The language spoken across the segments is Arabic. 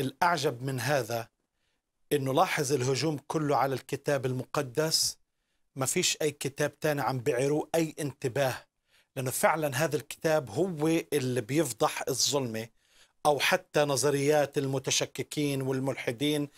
الأعجب من هذا أنه لاحظ الهجوم كله على الكتاب المقدس ما فيش أي كتاب تاني عم بيعيروه أي انتباه لأنه فعلا هذا الكتاب هو اللي بيفضح الظلمة أو حتى نظريات المتشككين والملحدين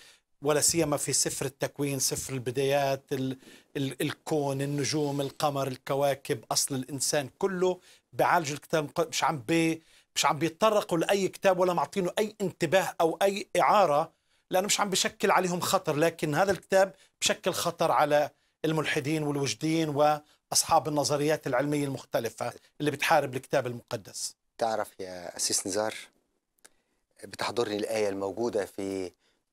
ولا سيما في سفر التكوين سفر البدايات ال ال الكون النجوم القمر الكواكب أصل الإنسان كله بعالج الكتاب مش عم بي مش عم بيتطرقوا لأي كتاب ولا معطينه أي انتباه أو أي إعارة لأنه مش عم بشكل عليهم خطر لكن هذا الكتاب بشكل خطر على الملحدين والوجدين وأصحاب النظريات العلمية المختلفة اللي بتحارب الكتاب المقدس تعرف يا أسيس نزار بتحضرني الآية الموجودة في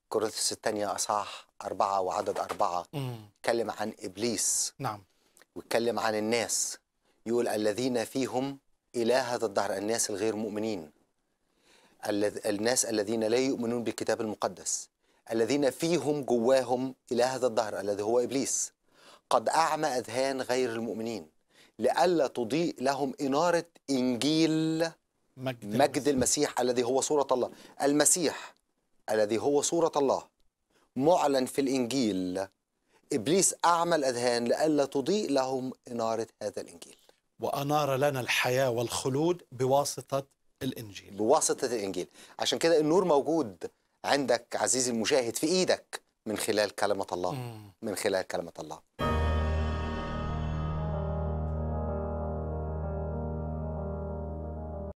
كورنثوس الثانية أصح أربعة وعدد أربعة تكلم عن إبليس نعم ويتكلم عن الناس يقول الذين فيهم إلى هذا الدهر الناس الغير مؤمنين الناس الذين لا يؤمنون بالكتاب المقدس الذين فيهم جواهم إلى هذا الدهر الذي هو إبليس قد أعمى أذهان غير المؤمنين لئلا تضيء لهم إنارة إنجيل مجد, مجد المسيح الذي هو صورة الله المسيح الذي هو صورة الله معلن في الإنجيل إبليس أعمى الأذهان لئلا تضيء لهم إنارة هذا الإنجيل وأنار لنا الحياة والخلود بواسطة الإنجيل بواسطة الإنجيل عشان كده النور موجود عندك عزيزي المشاهد في إيدك من خلال كلمة الله مم. من خلال كلمة الله